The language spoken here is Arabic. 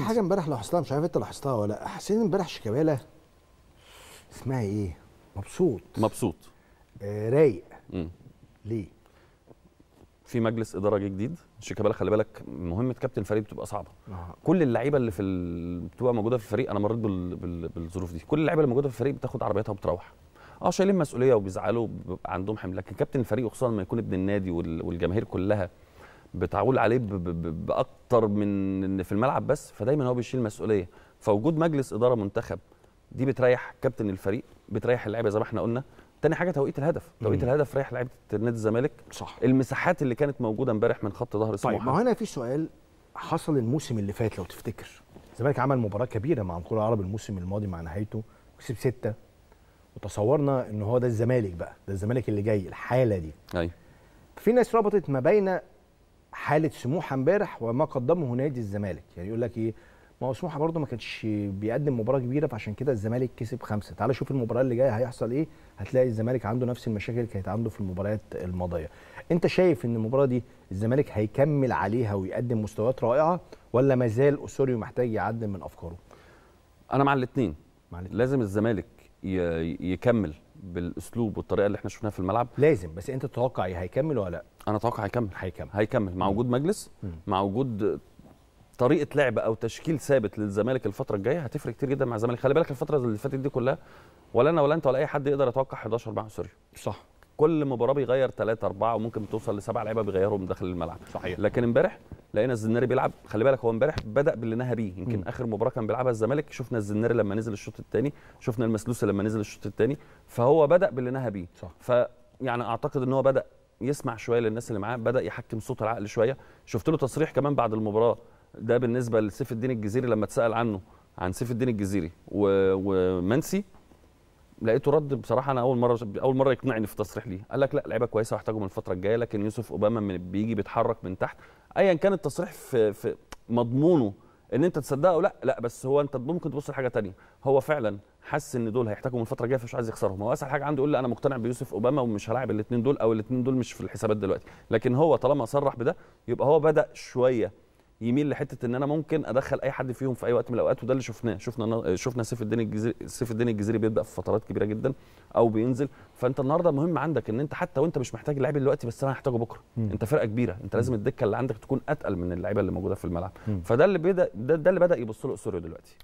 في حاجه امبارح لاحظتها مش عارف انت لاحظتها ولا حسين امبارح شيكابالا اسمها ايه مبسوط مبسوط آه رايق ليه في مجلس اداره جديد شيكابالا خلي بالك مهمه كابتن فريق بتبقى صعبه آه. كل اللعيبه اللي في ال... بتبقى موجوده في الفريق انا مريت بال... بال... بالظروف دي كل اللعيبه اللي موجوده في الفريق بتاخد عربياتها وبتروح اه شايلين مسؤوليه وبيزعلوا عندهم حمل لكن كابتن الفريق وخصوصا لما يكون ابن النادي وال... والجماهير كلها بتعول عليه باكتر من في الملعب بس فدايما هو بيشيل مسؤوليه فوجود مجلس اداره منتخب دي بتريح كابتن الفريق بتريح اللعيبه زي ما احنا قلنا تاني حاجه توقيت الهدف توقيت الهدف ريح لعيبه نادي الزمالك صح المساحات اللي كانت موجوده امبارح من خط ظهر طيب، سموحه طيب ما هنا في سؤال حصل الموسم اللي فات لو تفتكر الزمالك عمل مباراه كبيره مع الكره العرب الموسم الماضي مع نهايته كسب سته وتصورنا ان هو ده الزمالك بقى ده الزمالك اللي جاي الحاله دي ايوه في ناس ربطت ما بين حاله سموحه امبارح وما قدمه نادي الزمالك يعني يقول لك ايه ما هو سموحه برده ما كانش بيقدم مباراه كبيره فعشان كده الزمالك كسب خمسه تعال شوف المباراه اللي جايه هيحصل ايه هتلاقي الزمالك عنده نفس المشاكل اللي كانت عنده في المباريات الماضيه انت شايف ان المباراه دي الزمالك هيكمل عليها ويقدم مستويات رائعه ولا ما زال اسوريو محتاج يعدل من افكاره انا مع الاثنين لازم الزمالك يكمل بالاسلوب والطريقه اللي احنا شفناها في الملعب لازم بس انت تتوقع هيكمل ولا لا انا اتوقع هيكمل هيكمل هيكمل مع وجود مجلس مع وجود طريقه لعب او تشكيل ثابت للزمالك الفتره الجايه هتفرق كتير جدا مع الزمالك خلي بالك الفتره اللي فاتت دي كلها ولا انا ولا انت ولا اي حد يقدر يتوقع 11 مع سوريا صح كل مباراه بيغير 3 4 وممكن توصل لسبع لعيبه بيغيرهم داخل الملعب صحيح لكن امبارح لقينا الزناري بيلعب خلي بالك هو امبارح بدا باللي نهى بيه يمكن م. اخر مباراه كان بيلعبها الزمالك شفنا الزناري لما نزل الشوط الثاني شفنا المسلوسه لما نزل الشوط الثاني فهو بدا باللي نهى بيه صح ف يعني اعتقد ان هو بدا يسمع شويه للناس اللي معاه بدا يحكم صوت العقل شويه شفت له تصريح كمان بعد المباراه ده بالنسبه لسيف الدين الجزيري لما اتسال عنه عن سيف الدين الجزيري ومنسي لقيته رد بصراحه انا اول مره اول مره يقنعني في تصريح ليه قال لك لا لعيبه كويسه من الفتره الجايه لكن يوسف اوباما من بيجي بيتحرك من تحت ايا كان التصريح في, في مضمونه ان انت تصدقه او لا لا بس هو انت ممكن تبص لحاجه تانية هو فعلا حس ان دول هيحتاجوا من الفتره الجايه فمش عايز يخسرهم هو اسهل حاجه عنده يقول انا مقتنع بيوسف اوباما ومش هلاعب الاثنين دول او الاثنين دول مش في الحسابات دلوقتي لكن هو طالما صرح بده يبقى هو بدا شويه يميل لحته ان انا ممكن ادخل اي حد فيهم في اي وقت من الاوقات وده اللي شفناه شفنا شفنا سيف الدين الجزيري سيف الدين الجزيري بيبدا في فترات كبيره جدا او بينزل فانت النهارده مهم عندك ان انت حتى وانت مش محتاج اللعيب دلوقتي بس انا هحتاجه بكره م. انت فرقه كبيره انت لازم الدكه اللي عندك تكون اتقل من اللعيبه اللي موجوده في الملعب م. فده اللي بدا ده, ده اللي بدا يبص له اسوريو دلوقتي